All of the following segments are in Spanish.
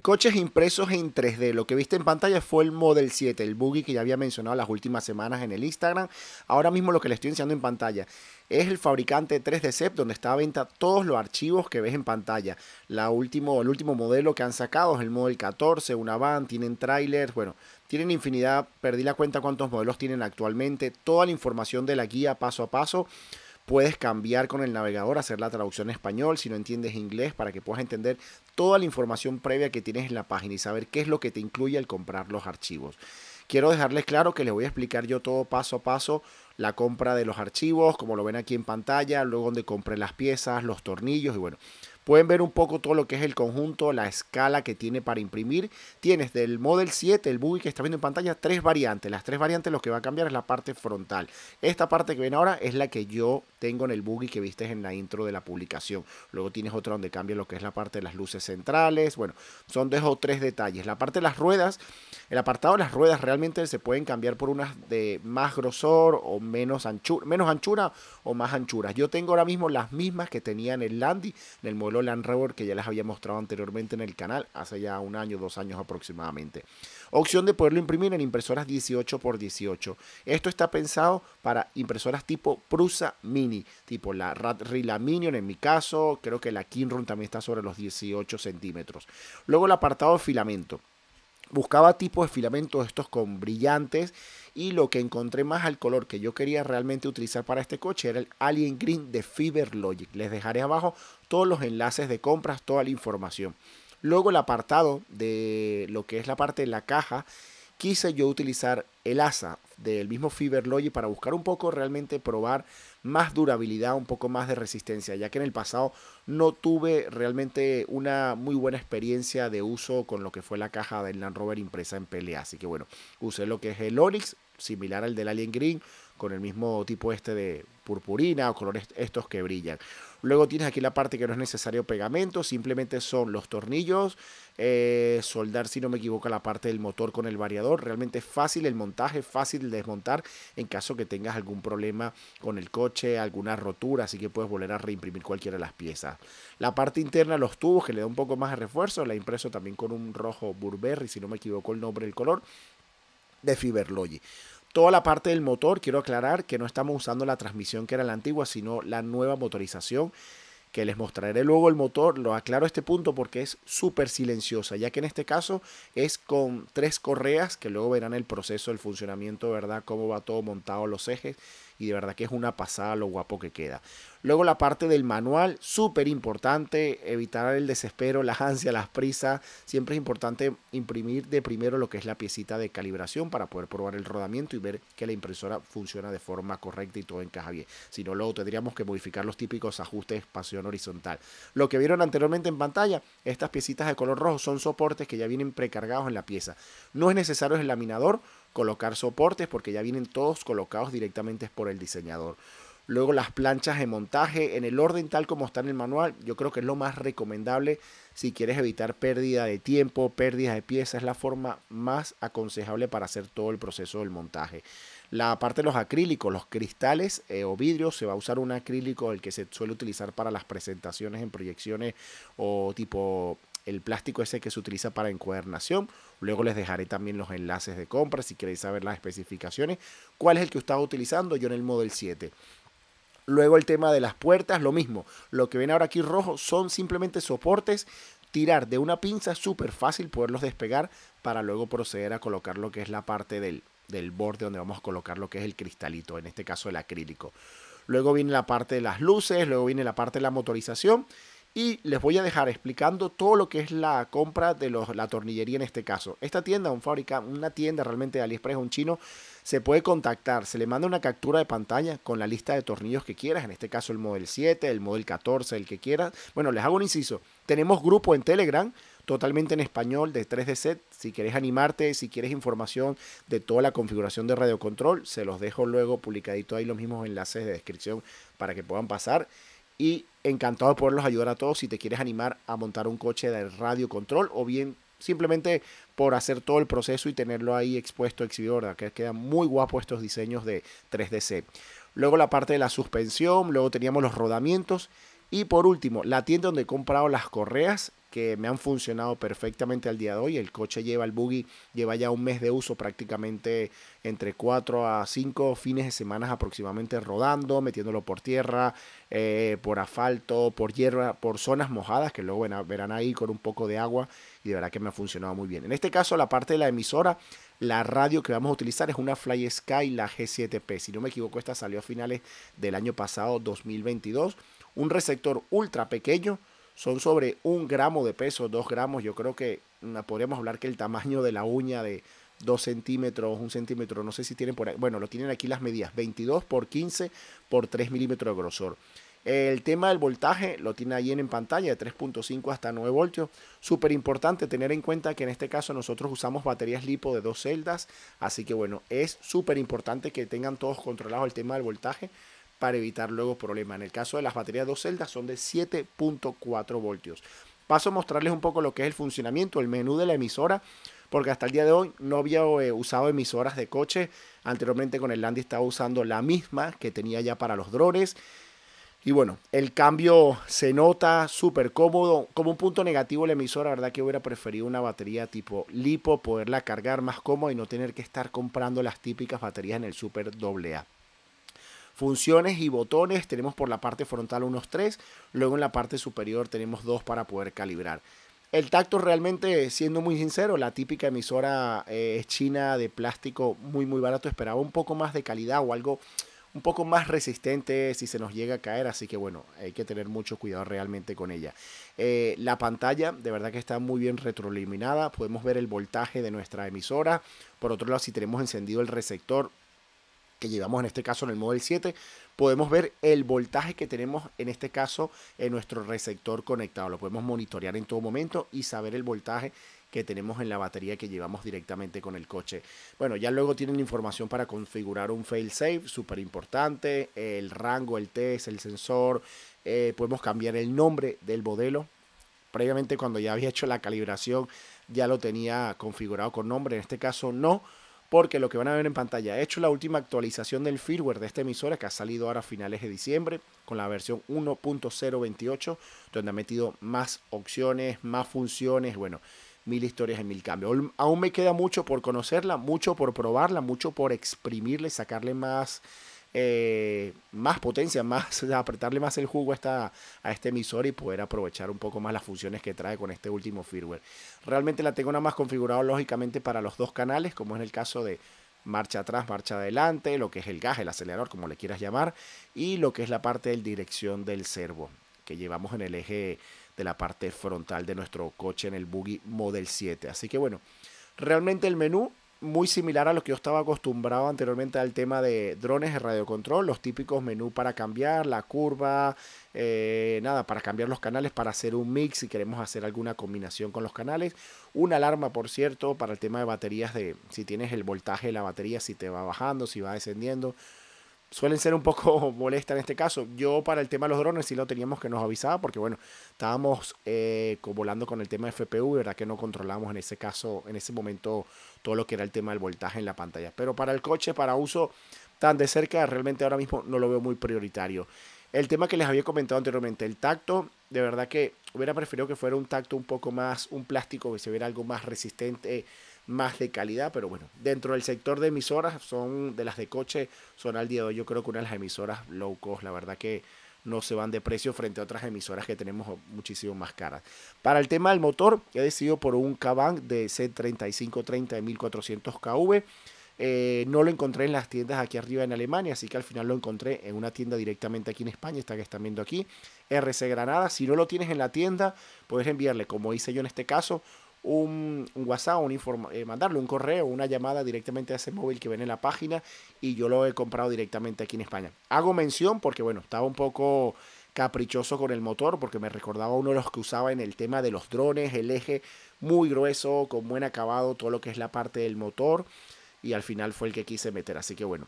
Coches impresos en 3D. Lo que viste en pantalla fue el Model 7, el buggy que ya había mencionado las últimas semanas en el Instagram. Ahora mismo lo que le estoy enseñando en pantalla es el fabricante 3DCEP d donde está a venta todos los archivos que ves en pantalla. La último, el último modelo que han sacado es el Model 14, una van, tienen trailers, bueno, tienen infinidad, perdí la cuenta cuántos modelos tienen actualmente, toda la información de la guía paso a paso. Puedes cambiar con el navegador, hacer la traducción en español si no entiendes inglés para que puedas entender toda la información previa que tienes en la página y saber qué es lo que te incluye al comprar los archivos. Quiero dejarles claro que les voy a explicar yo todo paso a paso la compra de los archivos, como lo ven aquí en pantalla, luego donde compré las piezas, los tornillos y bueno, Pueden ver un poco todo lo que es el conjunto, la escala que tiene para imprimir. Tienes del Model 7, el Buggy que está viendo en pantalla, tres variantes. Las tres variantes lo que va a cambiar es la parte frontal. Esta parte que ven ahora es la que yo tengo en el Buggy que viste en la intro de la publicación. Luego tienes otra donde cambia lo que es la parte de las luces centrales. Bueno, son dos o tres detalles. La parte de las ruedas, el apartado de las ruedas realmente se pueden cambiar por unas de más grosor o menos anchura, menos anchura o más anchuras. Yo tengo ahora mismo las mismas que tenía en el Landy, en el Model Land Rover que ya les había mostrado anteriormente en el canal, hace ya un año, dos años aproximadamente. Opción de poderlo imprimir en impresoras 18x18. Esto está pensado para impresoras tipo Prusa Mini, tipo la Rila Minion en mi caso, creo que la Kinrun también está sobre los 18 centímetros. Luego el apartado de filamento. Buscaba tipos de filamentos estos con brillantes y lo que encontré más al color que yo quería realmente utilizar para este coche era el Alien Green de Fiber Logic. Les dejaré abajo todos los enlaces de compras, toda la información. Luego el apartado de lo que es la parte de la caja, quise yo utilizar el ASA del mismo Logic para buscar un poco realmente probar más durabilidad, un poco más de resistencia, ya que en el pasado no tuve realmente una muy buena experiencia de uso con lo que fue la caja del Land Rover impresa en pelea Así que bueno, usé lo que es el Onix, similar al del Alien Green, con el mismo tipo este de purpurina o colores estos que brillan. Luego tienes aquí la parte que no es necesario pegamento, simplemente son los tornillos, eh, soldar si no me equivoco la parte del motor con el variador, realmente es fácil el montaje, fácil desmontar en caso que tengas algún problema con el coche, alguna rotura, así que puedes volver a reimprimir cualquiera de las piezas. La parte interna, los tubos que le da un poco más de refuerzo, la impreso también con un rojo Burberry, si no me equivoco el nombre el color, de Fiberlogi. Toda la parte del motor, quiero aclarar que no estamos usando la transmisión que era la antigua, sino la nueva motorización que les mostraré luego el motor. Lo aclaro este punto porque es súper silenciosa, ya que en este caso es con tres correas que luego verán el proceso, el funcionamiento, ¿verdad? Cómo va todo montado los ejes y de verdad que es una pasada lo guapo que queda. Luego la parte del manual, súper importante, evitar el desespero, las ansias, las prisas. Siempre es importante imprimir de primero lo que es la piecita de calibración para poder probar el rodamiento y ver que la impresora funciona de forma correcta y todo encaja bien. Si no, luego tendríamos que modificar los típicos ajustes de horizontal. Lo que vieron anteriormente en pantalla, estas piecitas de color rojo son soportes que ya vienen precargados en la pieza. No es necesario el laminador, colocar soportes porque ya vienen todos colocados directamente por el diseñador. Luego las planchas de montaje en el orden tal como está en el manual, yo creo que es lo más recomendable si quieres evitar pérdida de tiempo, pérdida de piezas, es la forma más aconsejable para hacer todo el proceso del montaje. La parte de los acrílicos, los cristales eh, o vidrios, se va a usar un acrílico el que se suele utilizar para las presentaciones en proyecciones o tipo el plástico ese que se utiliza para encuadernación. Luego les dejaré también los enlaces de compra si queréis saber las especificaciones. ¿Cuál es el que estaba utilizando? Yo en el Model 7. Luego el tema de las puertas, lo mismo. Lo que ven ahora aquí rojo son simplemente soportes. Tirar de una pinza súper fácil, poderlos despegar para luego proceder a colocar lo que es la parte del, del borde donde vamos a colocar lo que es el cristalito, en este caso el acrílico. Luego viene la parte de las luces, luego viene la parte de la motorización y les voy a dejar explicando todo lo que es la compra de los, la tornillería en este caso. Esta tienda, un fábrica, una tienda realmente de AliExpress, un chino, se puede contactar, se le manda una captura de pantalla con la lista de tornillos que quieras, en este caso el Model 7, el Model 14, el que quieras. Bueno, les hago un inciso, tenemos grupo en Telegram totalmente en español de 3D Set. Si quieres animarte, si quieres información de toda la configuración de radiocontrol, se los dejo luego publicadito ahí los mismos enlaces de descripción para que puedan pasar. Y encantado de poderlos ayudar a todos si te quieres animar a montar un coche de radio control o bien simplemente por hacer todo el proceso y tenerlo ahí expuesto, exhibido, ¿verdad? Que quedan muy guapos estos diseños de 3DC. Luego la parte de la suspensión, luego teníamos los rodamientos y por último la tienda donde he comprado las correas que me han funcionado perfectamente al día de hoy. El coche lleva el buggy, lleva ya un mes de uso prácticamente entre 4 a 5 fines de semana aproximadamente rodando, metiéndolo por tierra, eh, por asfalto, por hierba, por zonas mojadas que luego verán ahí con un poco de agua y de verdad que me ha funcionado muy bien. En este caso la parte de la emisora, la radio que vamos a utilizar es una Fly Sky, la G7P. Si no me equivoco, esta salió a finales del año pasado 2022. Un receptor ultra pequeño son sobre un gramo de peso, dos gramos. Yo creo que mm, podríamos hablar que el tamaño de la uña de dos centímetros, un centímetro, no sé si tienen por ahí. Bueno, lo tienen aquí las medidas, 22 por 15 por 3 milímetros de grosor. El tema del voltaje lo tiene ahí en pantalla de 3.5 hasta 9 voltios. Súper importante tener en cuenta que en este caso nosotros usamos baterías lipo de dos celdas. Así que bueno, es súper importante que tengan todos controlados el tema del voltaje para evitar luego problemas. En el caso de las baterías dos celdas son de 7.4 voltios. Paso a mostrarles un poco lo que es el funcionamiento, el menú de la emisora, porque hasta el día de hoy no había eh, usado emisoras de coche. Anteriormente con el Landy estaba usando la misma que tenía ya para los drones. Y bueno, el cambio se nota súper cómodo. Como un punto negativo la emisora, la verdad que hubiera preferido una batería tipo lipo, poderla cargar más cómodo y no tener que estar comprando las típicas baterías en el Super AA. Funciones y botones tenemos por la parte frontal unos tres, luego en la parte superior tenemos dos para poder calibrar. El tacto realmente, siendo muy sincero, la típica emisora eh, china de plástico muy muy barato, esperaba un poco más de calidad o algo un poco más resistente si se nos llega a caer, así que bueno, hay que tener mucho cuidado realmente con ella. Eh, la pantalla de verdad que está muy bien retroiluminada, podemos ver el voltaje de nuestra emisora, por otro lado si tenemos encendido el receptor que llevamos en este caso en el Model 7, podemos ver el voltaje que tenemos en este caso en nuestro receptor conectado. Lo podemos monitorear en todo momento y saber el voltaje que tenemos en la batería que llevamos directamente con el coche. Bueno, ya luego tienen información para configurar un fail safe súper importante, el rango, el test, el sensor, eh, podemos cambiar el nombre del modelo. Previamente cuando ya había hecho la calibración ya lo tenía configurado con nombre, en este caso no porque lo que van a ver en pantalla, he hecho la última actualización del firmware de esta emisora que ha salido ahora a finales de diciembre con la versión 1.028, donde ha metido más opciones, más funciones, bueno, mil historias y mil cambios. Aún me queda mucho por conocerla, mucho por probarla, mucho por exprimirle, sacarle más eh, más potencia, más apretarle más el jugo a, esta, a este emisor y poder aprovechar un poco más las funciones que trae con este último firmware. Realmente la tengo nada más configurado lógicamente para los dos canales, como es el caso de marcha atrás, marcha adelante, lo que es el gas, el acelerador, como le quieras llamar, y lo que es la parte de dirección del servo que llevamos en el eje de la parte frontal de nuestro coche en el buggy Model 7. Así que bueno, realmente el menú muy similar a lo que yo estaba acostumbrado anteriormente al tema de drones de radiocontrol, los típicos menú para cambiar, la curva, eh, nada, para cambiar los canales, para hacer un mix si queremos hacer alguna combinación con los canales. Una alarma, por cierto, para el tema de baterías, de si tienes el voltaje de la batería, si te va bajando, si va descendiendo suelen ser un poco molesta en este caso. Yo para el tema de los drones sí lo teníamos que nos avisaba porque bueno, estábamos eh, volando con el tema de FPV, verdad que no controlamos en ese caso, en ese momento todo lo que era el tema del voltaje en la pantalla. Pero para el coche, para uso tan de cerca, realmente ahora mismo no lo veo muy prioritario. El tema que les había comentado anteriormente, el tacto, de verdad que hubiera preferido que fuera un tacto un poco más, un plástico, que se viera algo más resistente más de calidad, pero bueno, dentro del sector de emisoras, son de las de coche, son al día de hoy yo creo que una de las emisoras low cost, la verdad que no se van de precio frente a otras emisoras que tenemos muchísimo más caras. Para el tema del motor, he decidido por un Caban de C3530 de 1400 kV. Eh, no lo encontré en las tiendas aquí arriba en Alemania, así que al final lo encontré en una tienda directamente aquí en España, esta que están viendo aquí, RC Granada. Si no lo tienes en la tienda, puedes enviarle, como hice yo en este caso, un, WhatsApp, un informe, eh, mandarle un correo, una llamada directamente a ese móvil que ven en la página y yo lo he comprado directamente aquí en España. Hago mención porque, bueno, estaba un poco caprichoso con el motor porque me recordaba uno de los que usaba en el tema de los drones, el eje muy grueso, con buen acabado, todo lo que es la parte del motor y al final fue el que quise meter. Así que bueno,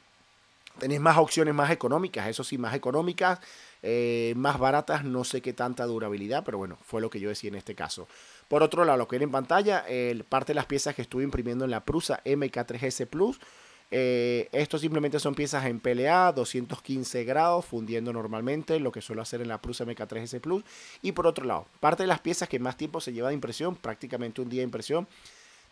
Tenéis más opciones más económicas, eso sí, más económicas, eh, más baratas, no sé qué tanta durabilidad, pero bueno, fue lo que yo decía en este caso. Por otro lado, lo que ven en pantalla, parte de las piezas que estuve imprimiendo en la Prusa MK3S Plus. Eh, estos simplemente son piezas en PLA, 215 grados, fundiendo normalmente, lo que suelo hacer en la Prusa MK3S Plus. Y por otro lado, parte de las piezas que más tiempo se lleva de impresión, prácticamente un día de impresión,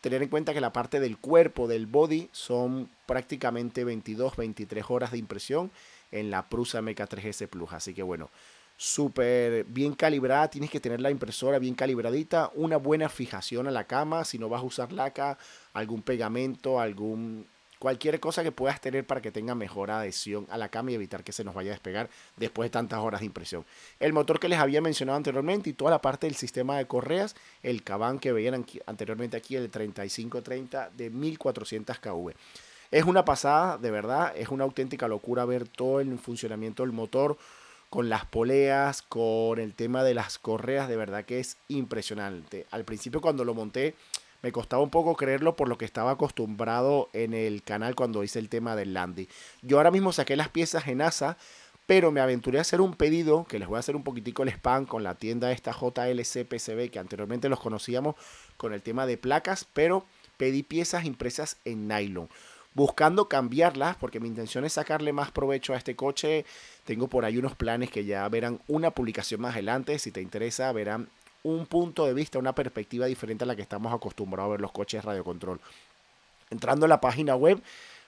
tener en cuenta que la parte del cuerpo, del body, son prácticamente 22, 23 horas de impresión en la Prusa MK3S Plus. Así que bueno, súper bien calibrada, tienes que tener la impresora bien calibradita, una buena fijación a la cama, si no vas a usar laca, algún pegamento, algún cualquier cosa que puedas tener para que tenga mejor adhesión a la cama y evitar que se nos vaya a despegar después de tantas horas de impresión. El motor que les había mencionado anteriormente y toda la parte del sistema de correas, el cabán que veían anteriormente aquí, el 3530 de 1400 kV. Es una pasada, de verdad, es una auténtica locura ver todo el funcionamiento del motor con las poleas, con el tema de las correas, de verdad que es impresionante. Al principio cuando lo monté, me costaba un poco creerlo por lo que estaba acostumbrado en el canal cuando hice el tema del Landy. Yo ahora mismo saqué las piezas en ASA, pero me aventuré a hacer un pedido, que les voy a hacer un poquitico el spam con la tienda esta JLC PCB, que anteriormente los conocíamos con el tema de placas, pero pedí piezas impresas en nylon buscando cambiarlas porque mi intención es sacarle más provecho a este coche. Tengo por ahí unos planes que ya verán una publicación más adelante. Si te interesa, verán un punto de vista, una perspectiva diferente a la que estamos acostumbrados a ver los coches radiocontrol. Entrando en la página web,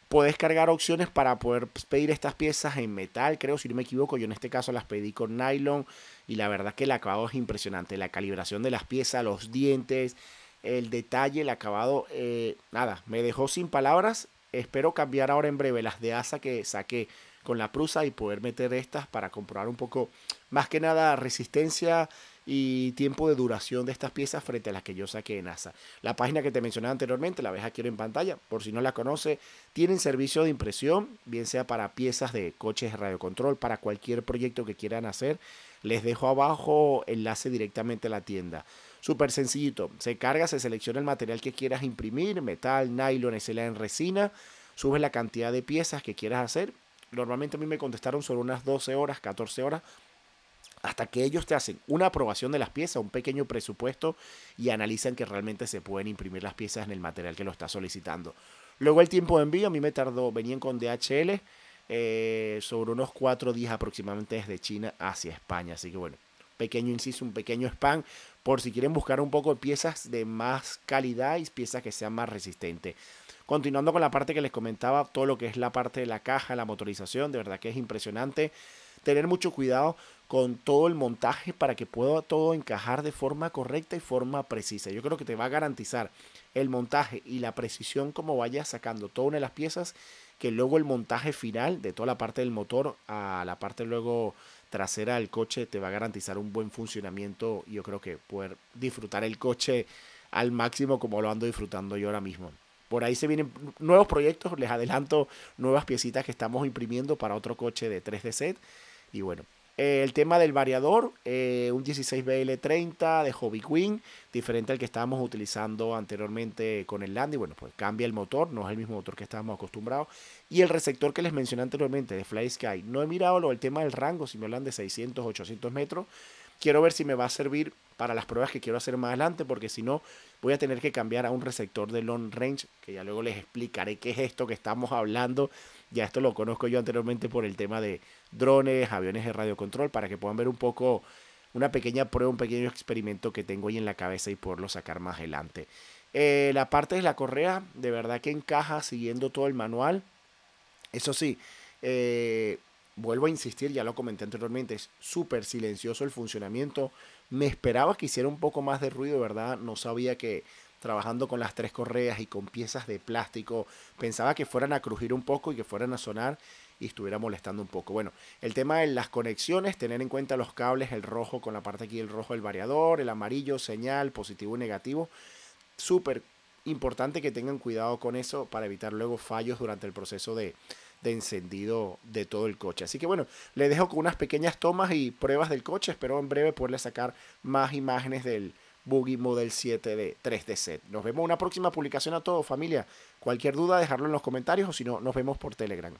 puedes cargar opciones para poder pedir estas piezas en metal, creo, si no me equivoco. Yo en este caso las pedí con nylon y la verdad que el acabado es impresionante. La calibración de las piezas, los dientes, el detalle, el acabado, eh, nada, me dejó sin palabras. Espero cambiar ahora en breve las de asa que saqué con la prusa y poder meter estas para comprobar un poco, más que nada, resistencia y tiempo de duración de estas piezas frente a las que yo saqué en ASA. La página que te mencionaba anteriormente, la ves aquí en pantalla, por si no la conoce, tienen servicio de impresión, bien sea para piezas de coches de radiocontrol, para cualquier proyecto que quieran hacer. Les dejo abajo enlace directamente a la tienda. Súper sencillito, se carga, se selecciona el material que quieras imprimir, metal, nylon, escela en resina, subes la cantidad de piezas que quieras hacer. Normalmente a mí me contestaron solo unas 12 horas, 14 horas, hasta que ellos te hacen una aprobación de las piezas, un pequeño presupuesto y analizan que realmente se pueden imprimir las piezas en el material que lo está solicitando. Luego el tiempo de envío, a mí me tardó, venían con DHL eh, sobre unos cuatro días aproximadamente desde China hacia España, así que bueno, pequeño inciso, un pequeño spam, por si quieren buscar un poco de piezas de más calidad y piezas que sean más resistentes. Continuando con la parte que les comentaba, todo lo que es la parte de la caja, la motorización, de verdad que es impresionante. Tener mucho cuidado con todo el montaje para que pueda todo encajar de forma correcta y forma precisa. Yo creo que te va a garantizar el montaje y la precisión como vayas sacando toda una de las piezas, que luego el montaje final de toda la parte del motor a la parte luego trasera del coche te va a garantizar un buen funcionamiento y yo creo que poder disfrutar el coche al máximo como lo ando disfrutando yo ahora mismo. Por ahí se vienen nuevos proyectos, les adelanto nuevas piecitas que estamos imprimiendo para otro coche de 3D set y bueno, eh, el tema del variador, eh, un 16BL30 de Hobby Queen, diferente al que estábamos utilizando anteriormente con el Landy. Bueno, pues cambia el motor, no es el mismo motor que estábamos acostumbrados. Y el receptor que les mencioné anteriormente de Fly Sky. No he mirado lo, el tema del rango, si me hablan de 600, 800 metros quiero ver si me va a servir para las pruebas que quiero hacer más adelante, porque si no, voy a tener que cambiar a un receptor de long range, que ya luego les explicaré qué es esto que estamos hablando. Ya esto lo conozco yo anteriormente por el tema de drones, aviones de radiocontrol, para que puedan ver un poco una pequeña prueba, un pequeño experimento que tengo ahí en la cabeza y poderlo sacar más adelante. Eh, la parte de la correa, de verdad que encaja siguiendo todo el manual. Eso sí, eh, vuelvo a insistir, ya lo comenté anteriormente, es súper silencioso el funcionamiento. Me esperaba que hiciera un poco más de ruido, ¿verdad? No sabía que trabajando con las tres correas y con piezas de plástico, pensaba que fueran a crujir un poco y que fueran a sonar y estuviera molestando un poco. Bueno, el tema de las conexiones, tener en cuenta los cables, el rojo con la parte aquí, el rojo, el variador, el amarillo, señal, positivo y negativo. Súper importante que tengan cuidado con eso para evitar luego fallos durante el proceso de, de encendido de todo el coche. Así que bueno, le dejo con unas pequeñas tomas y pruebas del coche. Espero en breve poderle sacar más imágenes del Buggy Model 7 de 3D Set. Nos vemos en una próxima publicación a todos, familia. Cualquier duda, dejarlo en los comentarios o si no, nos vemos por Telegram.